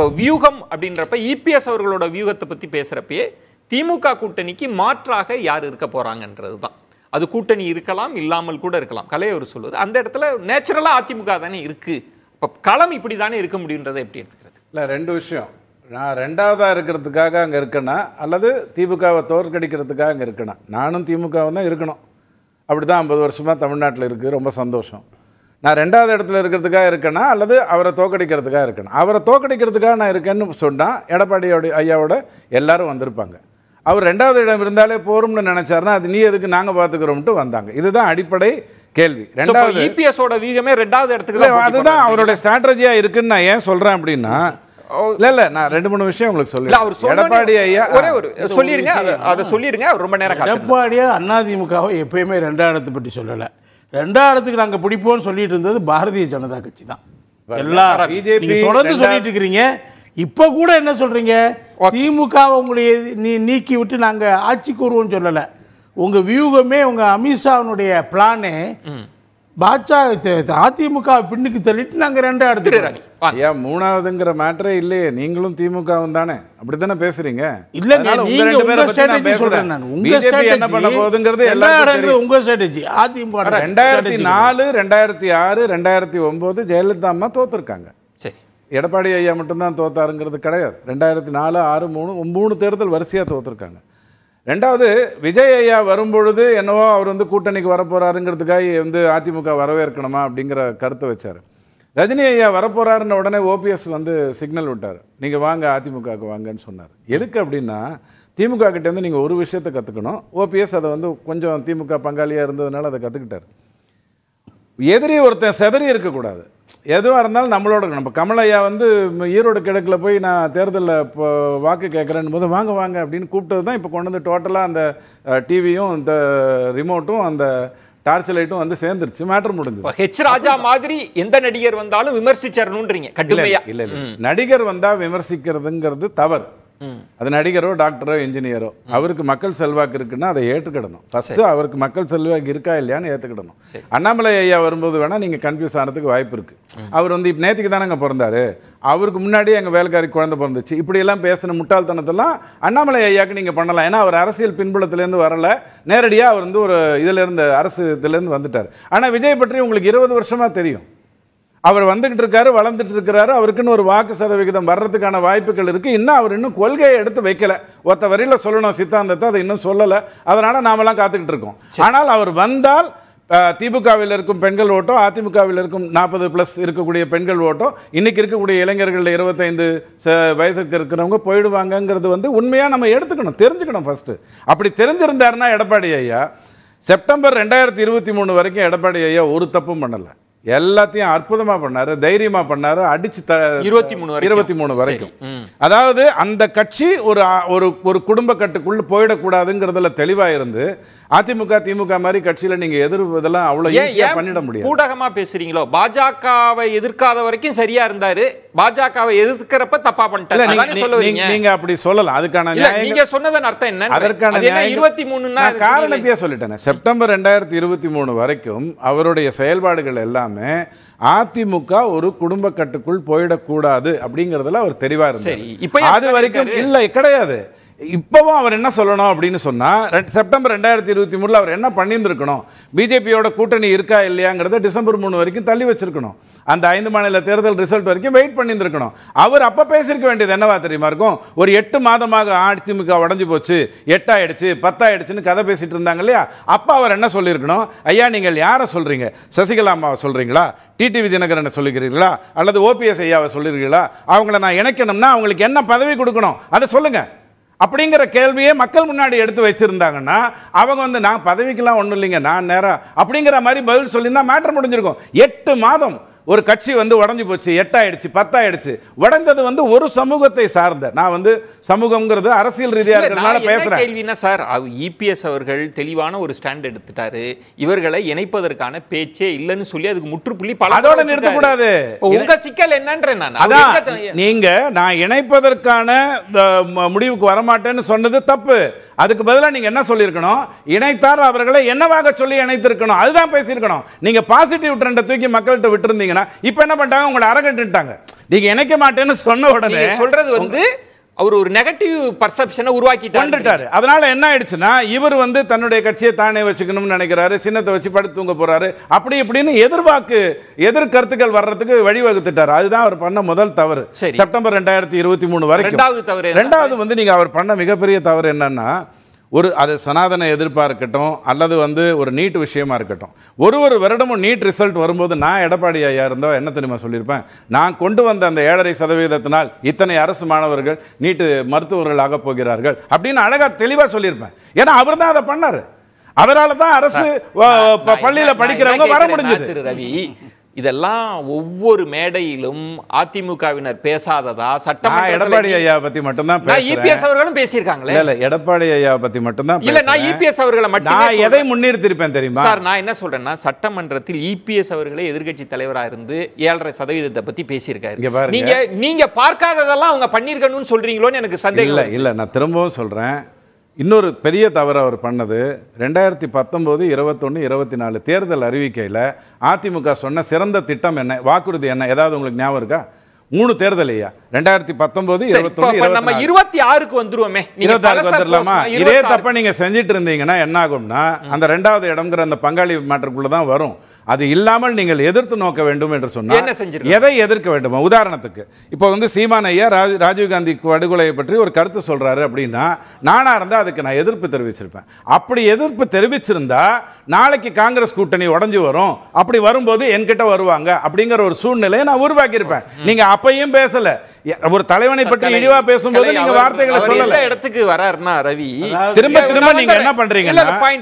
இப்போ வியூகம் அப்படின்றப்ப இபிஎஸ் அவர்களோட வியூகத்தை பற்றி பேசுகிறப்பயே திமுக கூட்டணிக்கு மாற்றாக யார் இருக்க போகிறாங்கன்றது தான் அது கூட்டணி இருக்கலாம் இல்லாமல் கூட இருக்கலாம் கலையவர் சொல்லுவது அந்த இடத்துல நேச்சுரலாக அதிமுக தானே இருக்குது இப்போ களம் இப்படி தானே இருக்க முடியுன்றதை எப்படி எடுத்துக்கிறது இல்லை ரெண்டு விஷயம் நான் ரெண்டாவதாக இருக்கிறதுக்காக அங்கே இருக்கேனா அல்லது திமுகவை தோற்கடிக்கிறதுக்காக அங்கே இருக்கேனா நானும் திமுகவும் தான் இருக்கணும் அப்படி தான் ஐம்பது வருஷமாக தமிழ்நாட்டில் இருக்குது ரொம்ப சந்தோஷம் நான் ரெண்டாவது இடத்துல இருக்கிறதுக்காக இருக்கேன்னா அல்லது அவரை தோக்கடிக்கிறதுக்காக இருக்கேன்னா அவரை தோக்கடிக்கிறதுக்காக நான் இருக்கேன்னு சொன்னால் எடப்பாடியோட ஐயாவோட எல்லாரும் வந்திருப்பாங்க அவர் ரெண்டாவது இடம் இருந்தாலே போரும்னு நினைச்சாருன்னா அது நீ எதுக்கு நாங்கள் பார்த்துக்கிறோம்ட்டு வந்தாங்க இதுதான் அடிப்படை கேள்வி ரெண்டாவது இபிஎஸோட e வீகமே ரெண்டாவது இடத்துக்கு அதுதான் அவரோட ஸ்ட்ராட்டஜியாக இருக்குன்னு நான் ஏன் சொல்கிறேன் அப்படின்னா இல்ல நான் ரெண்டு மூணு விஷயம் உங்களுக்கு சொல்லுவேன் அவர் எடப்பாடி ஐயா ஒரே ஒரு சொல்லிருங்க அதை சொல்லிருங்க ரொம்ப நேரம் எடப்பாடியா அதிமுகவை எப்பயுமே ரெண்டாவது இடத்தை பற்றி சொல்லலை ரெண்டாவது இடத்துக்கு நாங்கள் பிடிப்போம்னு சொல்லிட்டு இருந்தது பாரதிய ஜனதா கட்சி தான் எல்லா பிஜேபி தொடர்ந்து சொல்லிட்டு இருக்கிறீங்க இப்போ கூட என்ன சொல்கிறீங்க திமுக உங்களை நீ நீக்கி விட்டு நாங்கள் ஆட்சி கூறுவோம்னு சொல்லலை உங்கள் வியூகமே உங்கள் அமித்ஷாவுடைய பிளானு பாஜக அதிமுக பின்னுக்கு தள்ளிட்டு நாங்கள் ரெண்டா எடுத்துக்கிறாங்க ஏன் மூணாவதுங்கிற மேட்டரே இல்லையே நீங்களும் திமுகவும் தானே அப்படித்தானே பேசுறீங்க இல்லைங்க நீங்க உங்க ஸ்ட்ராட்டஜி சொல்றேன் நான் உங்க ஸ்ட்ராட்டஜி என்ன பண்ண போகுதுங்கிறது எல்லா இடங்களும் உங்க ஸ்ட்ராட்டஜி அதிமுக ரெண்டாயிரத்தி நாலு ரெண்டாயிரத்தி ஆறு ரெண்டாயிரத்தி ஒன்பது ஜெயலலிதா அம்மா தோத்துருக்காங்க சரி எடப்பாடி ஐயா மட்டும் தான் தோத்தாருங்கிறது கிடையாது ரெண்டாயிரத்தி நாலு ஆறு மூணு மூணு தேர்தல் வரிசையாக தோத்துருக்காங்க ரெண்டாவது விஜய் ஐயா வரும்பொழுது என்னவோ அவர் வந்து கூட்டணிக்கு வரப்போகிறாருங்கிறதுக்காக வந்து அதிமுக வரவேற்கணுமா அப்படிங்கிற கருத்தை வச்சார் ரஜினி ஐயா வரப்போகிறாருன்ன உடனே ஓபிஎஸ் வந்து சிக்னல் விட்டார் நீங்கள் வாங்க அதிமுகவுக்கு வாங்கன்னு சொன்னார் எதுக்கு அப்படின்னா திமுக கிட்டேருந்து நீங்கள் ஒரு விஷயத்தை கற்றுக்கணும் ஓபிஎஸ் அதை வந்து கொஞ்சம் திமுக பங்காளியாக இருந்ததுனால அதை கற்றுக்கிட்டார் எதிரி ஒருத்தன் செதறி இருக்கக்கூடாது எதுவாக இருந்தாலும் நம்மளோட நம்ம கமலையா வந்து ஈரோடு கிழக்கில் போய் நான் தேர்தலில் இப்போ வாக்கு கேட்குறேன் போது வாங்க வாங்க அப்படின்னு கூப்பிட்டது தான் இப்போ கொண்டு வந்து டோட்டலாக அந்த டிவியும் இந்த ரிமோட்டும் அந்த டார்ச் லைட்டும் வந்து சேர்ந்துருச்சு மேட்டர் முடிஞ்சு ஹெச் ராஜா மாதிரி எந்த நடிகர் வந்தாலும் விமர்சிச்சிடணுன்றீங்க கட்டுமையா இல்லை இல்லை நடிகர் வந்தால் விமர்சிக்கிறதுங்கிறது தவறு அது நடிகரோ டாக்டரோ இன்ஜினியரோ அவருக்கு மக்கள் செல்வாக்கு இருக்குன்னா அதை ஏற்றுக்கிடணும் ஃபஸ்ட்டு அவருக்கு மக்கள் செல்வாக்கு இருக்கா இல்லையான்னு ஏற்றுக்கிடணும் அண்ணாமலை ஐயா வரும்போது வேணால் நீங்கள் கன்ஃபியூஸ் ஆனதுக்கு வாய்ப்பு இருக்குது அவர் வந்து இப்போ நேற்றுக்கு தானே அங்கே பிறந்தாரு அவருக்கு முன்னாடி எங்கள் வேலைக்காரி குழந்தை பிறந்துச்சு இப்படியெல்லாம் பேசின முட்டாள்தனத்தெல்லாம் அண்ணாமலை ஐயாவுக்கு நீங்கள் பண்ணலாம் ஏன்னா அவர் அரசியல் பின்புலத்துலேருந்து வரலை நேரடியாக அவர் வந்து ஒரு இதிலேருந்து அரசு இதுலேருந்து வந்துட்டார் ஆனால் விஜய் பற்றி உங்களுக்கு இருபது வருஷமாக தெரியும் அவர் வந்துக்கிட்டு இருக்காரு வளர்ந்துட்டு இருக்கிறாரு அவருக்குன்னு ஒரு வாக்கு சதவிகிதம் வர்றதுக்கான வாய்ப்புகள் இருக்குது இன்னும் அவர் இன்னும் கொள்கையை எடுத்து வைக்கல ஒத்த வரியில் சொல்லணும் சித்தாந்தத்தை அதை இன்னும் சொல்லலை அதனால் நாமெல்லாம் காத்துக்கிட்டு இருக்கோம் ஆனால் அவர் வந்தால் திமுகவில் இருக்கும் பெண்கள் ஓட்டோ அதிமுகவில் இருக்கும் நாற்பது ப்ளஸ் இருக்கக்கூடிய பெண்கள் ஓட்டோ இன்றைக்கி இருக்கக்கூடிய இளைஞர்களில் இருபத்தைந்து வயதுக்கு இருக்கிறவங்க போயிடுவாங்கங்கிறது வந்து உண்மையாக நம்ம எடுத்துக்கணும் தெரிஞ்சுக்கணும் ஃபஸ்ட்டு அப்படி தெரிஞ்சிருந்தாருன்னா எடப்பாடி ஐயா செப்டம்பர் ரெண்டாயிரத்தி இருபத்தி மூணு வரைக்கும் எடப்பாடி ஐயா ஒரு தப்பும் பண்ணலை எல்லாத்தையும் அற்புதமா பண்ணாரு தைரியமா பண்ணாரு அடிச்சு இருபத்தி மூணு இருபத்தி மூணு வரைக்கும் அதாவது அந்த கட்சி ஒரு ஒரு ஒரு குடும்ப கட்டுக்குள்ள போயிடக்கூடாதுங்கிறதுல தெளிவா இருந்து அதிமுக திமுக மாதிரி கட்சியில நீங்க எதிர்ப்பதெல்லாம் அவ்வளவு ஈஸியா பண்ணிட முடியும் ஊடகமா பேசுறீங்களோ பாஜகவை எதிர்க்காத வரைக்கும் சரியா இருந்தாரு பாஜகவை எதிர்க்கிறப்ப தப்பா பண்ணிட்டாங்க நீங்க அப்படி சொல்லலாம் அதுக்கான நீங்க சொன்னதன் அர்த்தம் என்ன அதற்கான இருபத்தி மூணு காரணத்தையே சொல்லிட்டேன் செப்டம்பர் ரெண்டாயிரத்தி இருபத்தி மூணு வரைக்கும் அவருடைய செயல்பாடுகள் எல்லாமே அதிமுக ஒரு குடும்ப கட்டுக்குள் போயிடக்கூடாது அப்படிங்கறதுல அவர் தெரிவாரு இப்ப அது வரைக்கும் இல்ல கிடையாது இப்போவும் அவர் என்ன சொல்லணும் அப்படின்னு சொன்னால் ரெண்டு செப்டம்பர் ரெண்டாயிரத்தி இருபத்தி மூணில் அவர் என்ன பண்ணியிருந்துருக்கணும் பிஜேபியோட கூட்டணி இருக்கா இல்லையாங்கிறத டிசம்பர் மூணு வரைக்கும் தள்ளி வச்சுருக்கணும் அந்த ஐந்து மாநில தேர்தல் ரிசல்ட் வரைக்கும் வெயிட் பண்ணியிருந்துருக்கணும் அவர் அப்போ பேசியிருக்க வேண்டியது என்னவா தெரியுமா இருக்கும் ஒரு எட்டு மாதமாக அதிமுக உடஞ்சி போச்சு எட்டாயிடுச்சு பத்தாயிடுச்சுன்னு கதை பேசிகிட்டு இருந்தாங்க இல்லையா அப்போ அவர் என்ன சொல்லியிருக்கணும் ஐயா நீங்கள் யாரை சொல்கிறீங்க சசிகலா அம்மாவை சொல்கிறீங்களா டிடிவி தினகரனை சொல்லிக்கிறீர்களா அல்லது ஓபிஎஸ் ஐயாவை சொல்லியிருக்கீங்களா அவங்கள நான் இணைக்கணும்னா அவங்களுக்கு என்ன பதவி கொடுக்கணும் அதை சொல்லுங்கள் அப்படிங்கிற கேள்வியே மக்கள் முன்னாடி எடுத்து வச்சிருந்தாங்கன்னா அவங்க வந்து நான் பதவிக்கெல்லாம் ஒன்றும் இல்லைங்க நான் நேரம் அப்படிங்கிற மாதிரி பதில் சொல்லியிருந்தால் மேட்டர் முடிஞ்சிருக்கும் எட்டு மாதம் ஒரு கட்சி வந்து உடஞ்சி போச்சு எட்டாயிடுச்சு பத்தாயிடுச்சு உடந்தது வந்து ஒரு சமூகத்தை சார்ந்த நான் வந்து சமூகம்ங்கிறது அரசியல் ரீதியாக இருக்கிறதுனால பேசுகிறேன் கேள்வினா சார் இபிஎஸ் அவர்கள் தெளிவான ஒரு ஸ்டாண்ட் எடுத்துட்டாரு இவர்களை இணைப்பதற்கான பேச்சே இல்லைன்னு சொல்லி அதுக்கு முற்றுப்புள்ளி பல அதோட நிறுத்தக்கூடாது உங்க சிக்கல் என்னன்ற அதான் நீங்க நான் இணைப்பதற்கான முடிவுக்கு வரமாட்டேன்னு சொன்னது தப்பு அதுக்கு பதிலாக நீங்க என்ன சொல்லியிருக்கணும் இணைத்தார் அவர்களை என்னவாக சொல்லி இணைத்திருக்கணும் அதுதான் பேசியிருக்கணும் நீங்க பாசிட்டிவ் ட்ரெண்டை தூக்கி மக்கள்கிட்ட விட்டுருந்தீங்கன்னா ஏன்னா இப்போ என்ன பண்ணிட்டாங்க உங்களை அரகட்டுட்டாங்க நீங்கள் இணைக்க மாட்டேன்னு சொன்ன உடனே சொல்கிறது வந்து அவர் ஒரு நெகட்டிவ் பர்செப்ஷனை உருவாக்கிட்டாரு அதனால என்ன ஆயிடுச்சுன்னா இவர் வந்து தன்னுடைய கட்சியை தானே வச்சுக்கணும்னு நினைக்கிறாரு சின்னத்தை வச்சு படுத்து தூங்க போறாரு அப்படி இப்படின்னு எதிர்வாக்கு எதிர்கருத்துக்கள் வர்றதுக்கு வழிவகுத்துட்டாரு அதுதான் அவர் பண்ண முதல் தவறு செப்டம்பர் ரெண்டாயிரத்தி இருபத்தி மூணு வரைக்கும் ரெண்டாவது தவறு ரெண்டாவது வந்து நீங்க அவர் பண்ண மிகப்பெரிய தவறு என்னன்னா ஒரு அது சனாதன எதிர்ப்பாக இருக்கட்டும் அல்லது வந்து ஒரு நீட் விஷயமா இருக்கட்டும் ஒரு ஒரு வருடமும் நீட் ரிசல்ட் வரும்போது நான் எடப்பாடி ஐயா இருந்தோ என்ன தெரியுமா சொல்லியிருப்பேன் நான் கொண்டு வந்த அந்த ஏழரை சதவீதத்தினால் இத்தனை அரசு மாணவர்கள் நீட்டு மருத்துவர்களாக போகிறார்கள் அப்படின்னு அழகாக தெளிவாக சொல்லியிருப்பேன் ஏன்னா அவர் தான் அதை பண்ணார் அவரால் தான் அரசு பள்ளியில் படிக்கிறவங்க வர முடிஞ்சது ரவி இதெல்லாம் ஒவ்வொரு மேடையிலும் அதிமுகவினர் பேசாததா சட்டம் எடப்பாடி ஐயா பத்தி மட்டும்தான் இபிஎஸ் e அவர்களும் பேசியிருக்காங்களே இல்ல எடப்பாடி ஐயா பத்தி மட்டும்தான் இல்ல நான் இபிஎஸ் e அவர்களை மட்டும் நான் எதை முன்னிறுத்திருப்பேன் தெரியுமா சார் நான் என்ன சொல்றேன்னா சட்டமன்றத்தில் இபிஎஸ் e அவர்களே எதிர்கட்சி தலைவரா இருந்து ஏழரை சதவீதத்தை பத்தி பேசியிருக்காரு நீங்க நீங்க பார்க்காததெல்லாம் அவங்க பண்ணிருக்கணும்னு சொல்றீங்களோன்னு எனக்கு சந்தேகம் இல்ல இல்ல நான் திரும்பவும் சொல்றேன் இன்னொரு பெரிய தவறு அவர் பண்ணது ரெண்டாயிரத்தி பத்தொம்போது இருபத்தொன்று இருபத்தி நாலு தேர்தல் அறிவிக்கையில் அதிமுக சொன்ன சிறந்த திட்டம் என்ன வாக்குறுதி என்ன ஏதாவது உங்களுக்கு ஞாபகம் இருக்கா மூணு ஐயா ரெண்டாயிரத்தி பத்தொன்பது இருபத்தொன்னு நம்ம இருபத்தி ஆறுக்கு வந்துருவோமே இருபத்தி ஆறு வந்துடலாமா இதே தப்ப நீங்க செஞ்சுட்டு இருந்தீங்கன்னா என்ன ஆகும்னா அந்த ரெண்டாவது இடம்ங்கிற அந்த பங்காளி மாற்றுக்குள்ள தான் வரும் அது இல்லாமல் நீங்கள் எதிர்த்து நோக்க வேண்டும் என்று சொன்னால் எதை எதிர்க்க வேண்டுமா உதாரணத்துக்கு இப்போ வந்து சீமான் ஐயா ராஜ் ராஜீவ்காந்தி படுகொலையை பற்றி ஒரு கருத்து சொல்கிறாரு அப்படின்னா நானாக இருந்தால் அதுக்கு நான் எதிர்ப்பு தெரிவிச்சிருப்பேன் அப்படி எதிர்ப்பு தெரிவிச்சிருந்தா நாளைக்கு காங்கிரஸ் கூட்டணி உடஞ்சி வரும் அப்படி வரும்போது என்கிட்ட வருவாங்க அப்படிங்கிற ஒரு சூழ்நிலையை நான் உருவாக்கியிருப்பேன் நீங்கள் அப்பையும் பேசலை ஒரு தலைவனை பற்றி இழிவா பேசும்போது நீங்க வார்த்தைகளை சொல்லல இடத்துக்கு வராருன்னா ரவி திரும்ப திரும்ப நீங்க என்ன பண்றீங்க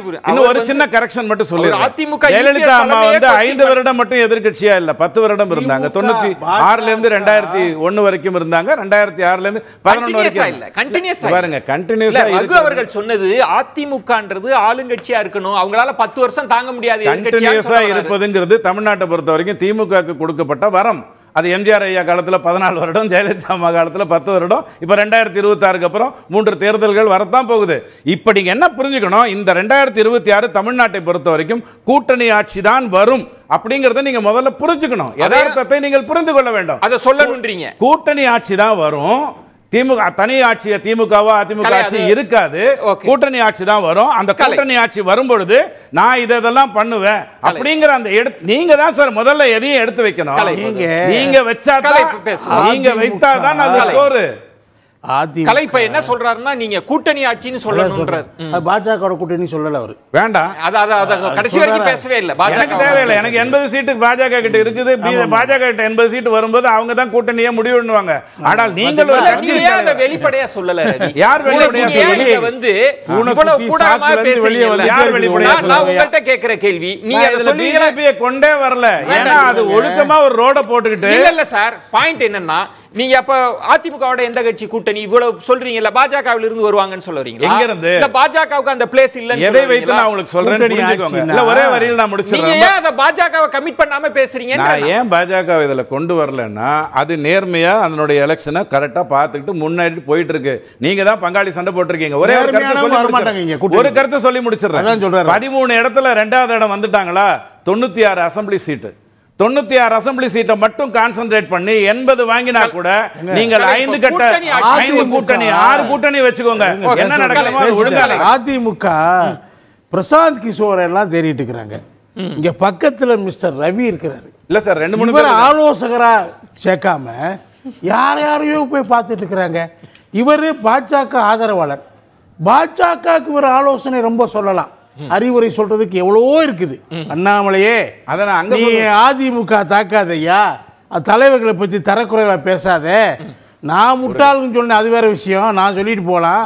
இன்னும் ஒரு சின்ன கரெக்ஷன் மட்டும் சொல்லி அதிமுக ஜெயலலிதா அம்மா வந்து ஐந்து வருடம் மட்டும் எதிர்கட்சியா இல்ல பத்து வருடம் இருந்தாங்க தொண்ணூத்தி ஆறுல இருந்து ரெண்டாயிரத்தி ஒண்ணு வரைக்கும் இருந்தாங்க ரெண்டாயிரத்தி ஆறுல இருந்து பதினொன்று வரைக்கும் இல்ல கண்டினியூஸ் பாருங்க கண்டினியூஸ் அவர்கள் சொன்னது அதிமுகன்றது ஆளுங்கட்சியா இருக்கணும் அவங்களால பத்து வருஷம் தாங்க முடியாது கண்டினியூஸா இருப்பதுங்கிறது தமிழ்நாட்டை பொறுத்த வரைக்கும் திமுக கொடுக்கப்பட்ட வரம் அது எம்ஜிஆர் ஐயா காலத்தில் பதினாலு வருடம் ஜெயலலிதா அம்மா காலத்தில் பத்து வருடம் இப்போ ரெண்டாயிரத்தி இருபத்தாறுக்கு அப்புறம் மூன்று தேர்தல்கள் வரத்தான் போகுது இப்போ நீங்கள் என்ன புரிஞ்சுக்கணும் இந்த ரெண்டாயிரத்தி இருபத்தி ஆறு தமிழ்நாட்டை பொறுத்த வரைக்கும் கூட்டணி ஆட்சி தான் வரும் அப்படிங்கறத நீங்க முதல்ல புரிஞ்சுக்கணும் யதார்த்தத்தை நீங்கள் புரிந்து கொள்ள வேண்டும் அதை சொல்லணுன்றீங்க கூட்டணி ஆட்சி தான் வரும் திமுக தனி ஆட்சியை திமுகவா அதிமுக ஆட்சி இருக்காது கூட்டணி ஆட்சி தான் வரும் அந்த கூட்டணி ஆட்சி வரும்பொழுது நான் இதெல்லாம் பண்ணுவேன் அப்படிங்கிற அந்த எடுத்து நீங்க தான் சார் முதல்ல எதையும் எடுத்து வைக்கணும் நீங்க வச்சா நீங்க வைத்தா தான் அது சோறு என்ன சொல்றாருன்னா நீங்க கூட்டணி ஆட்சின்னு சொல்லணும்ன்றாரு பாஜக கூட்டணி சொல்லல அவரு வேண்டாம் கடைசி வரைக்கும் பேசவே இல்ல எனக்கு தேவையில்லை எனக்கு எண்பது சீட்டு பாஜக கிட்ட இருக்குது பாஜக கிட்ட எண்பது சீட்டு வரும்போது அவங்க தான் கூட்டணியே முடிவு பண்ணுவாங்க ஆனால் நீங்கள் வெளிப்படையா சொல்லல யார் வெளிப்படையா வந்து யார் வெளிப்படையா நான் உங்கள்ட்ட கேள்வி நீங்க பிஜேபியை கொண்டே வரல ஏன்னா அது ஒழுக்கமா ஒரு ரோட போட்டுக்கிட்டு இல்ல இல்ல சார் பாயிண்ட் என்னன்னா நீங்க அப்ப அதிமுகவோட எந்த கட்சி கூட்டணி நீ இவ்வளவு இல்ல பாஜகவில் இருந்து வருவாங்கன்னு சொல்றீங்க எங்க இருந்து பாஜகவுக்கு அந்த பிளேஸ் இல்ல எதை வைத்து நான் உங்களுக்கு சொல்றேன் இல்ல ஒரே வரியில் நான் முடிச்சிடுறேன் நீங்க ஏன் அத பாஜகவை கமிட் பண்ணாம பேசுறீங்க ஏன் பாஜக இதுல கொண்டு வரலன்னா அது நேர்மையா அதனுடைய எலெக்ஷனை கரெக்டா பார்த்துக்கிட்டு முன்னாடி போயிட்டு இருக்கு நீங்க தான் பங்காளி சண்டை போட்டிருக்கீங்க ஒரே ஒரு கருத்தை மாட்டாங்க ஒரு கருத்தை சொல்லி முடிச்சிடுறேன் பதிமூணு இடத்துல ரெண்டாவது இடம் வந்துட்டாங்களா தொண்ணூத்தி ஆறு அசம்பிளி சீட்டு தொண்ணூத்தி ஆறு அசம்பிளி சீட்டை மட்டும் கான்சென்ட்ரேட் பண்ணி எண்பது வாங்கினா கூட நீங்கள் ஐந்து கட்ட ஐந்து கூட்டணி ஆறு கூட்டணி வச்சுக்கோங்க என்ன நடக்கணுமோ ஒழுங்கால அதிமுக பிரசாந்த் கிஷோர் எல்லாம் தேடிட்டு இருக்கிறாங்க இங்க பக்கத்துல மிஸ்டர் ரவி இருக்கிறாரு இல்ல சார் ரெண்டு மூணு பேர் ஆலோசகரா சேர்க்காம யார் யாரையோ போய் பார்த்துட்டு இருக்கிறாங்க இவர் பாஜக ஆதரவாளர் பாஜகவுக்கு ஒரு ஆலோசனை ரொம்ப சொல்லலாம் அறிவுரை சொல்றதுக்கு எவ்வளவோ இருக்குது அண்ணாமலையே அதனால அதிமுக தாக்காதையா தலைவர்களை பத்தி தரக்குறைவா பேசாத நான் முட்டாளுன்னு சொன்னேன் அது வேற விஷயம் நான் சொல்லிட்டு போலாம்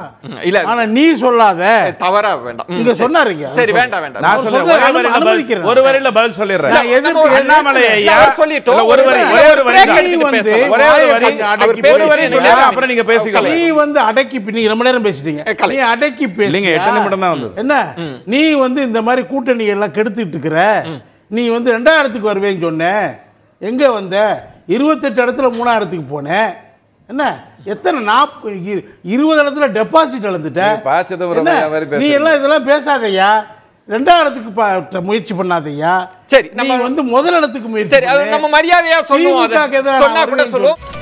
இல்ல ஆனா நீ சொல்லாத தவறா வேண்டாம் நீங்க சொன்னாருங்க சரி வேண்டாம் வேண்டாம் நான் சொல்றேன் ஒரு வரையில பதில் சொல்லிடுறேன் நான் எதிர்த்து அண்ணாமலை ஐயா சொல்லிட்டோம் ஒரு வரி ஒரே ஒரு வரி வந்து ஒரே ஒரு வரி அவர் பேசி வரி சொல்லிடுறேன் அப்புறம் நீங்க பேசிக்கலாம் நீ வந்து அடக்கி நீங்க ரொம்ப நேரம் பேசிட்டீங்க நீ அடக்கி பேசி நீங்க 8 நிமிடம் தான் வந்து என்ன நீ வந்து இந்த மாதிரி கூட்டணி எல்லாம் கெடுத்துட்டு இருக்கற நீ வந்து ரெண்டாயிரத்துக்கு வருவேன்னு சொன்னே எங்க வந்த இருபத்தெட்டு இடத்துல மூணாயிரத்துக்கு போனேன் என்ன எத்தனை நாப் இருபது இடத்துல டெபாசிட் இழந்துட்டேன் நீ எல்லாம் இதெல்லாம் பேசாதையா இடத்துக்கு முயற்சி பண்ணாதையா சரி நம்ம வந்து முதல் இடத்துக்கு முயற்சி நம்ம மரியாதையா சொல்லுவோம் சொன்னா கூட சொல்லுவோம்